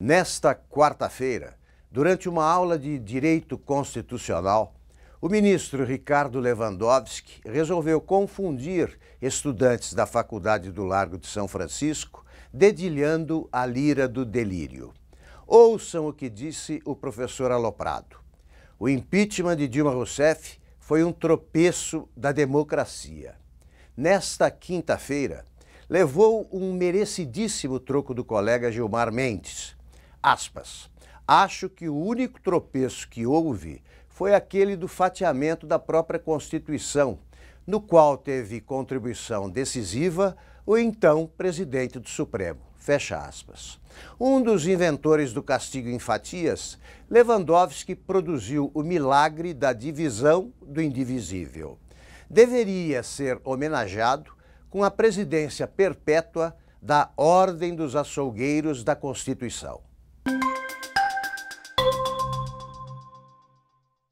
Nesta quarta-feira, durante uma aula de Direito Constitucional, o ministro Ricardo Lewandowski resolveu confundir estudantes da Faculdade do Largo de São Francisco, dedilhando a lira do delírio. Ouçam o que disse o professor Aloprado. O impeachment de Dilma Rousseff foi um tropeço da democracia. Nesta quinta-feira, levou um merecidíssimo troco do colega Gilmar Mendes. Aspas. Acho que o único tropeço que houve foi aquele do fatiamento da própria Constituição, no qual teve contribuição decisiva o então presidente do Supremo. Fecha aspas. Um dos inventores do castigo em fatias, Lewandowski produziu o milagre da divisão do indivisível. Deveria ser homenageado com a presidência perpétua da Ordem dos Açougueiros da Constituição.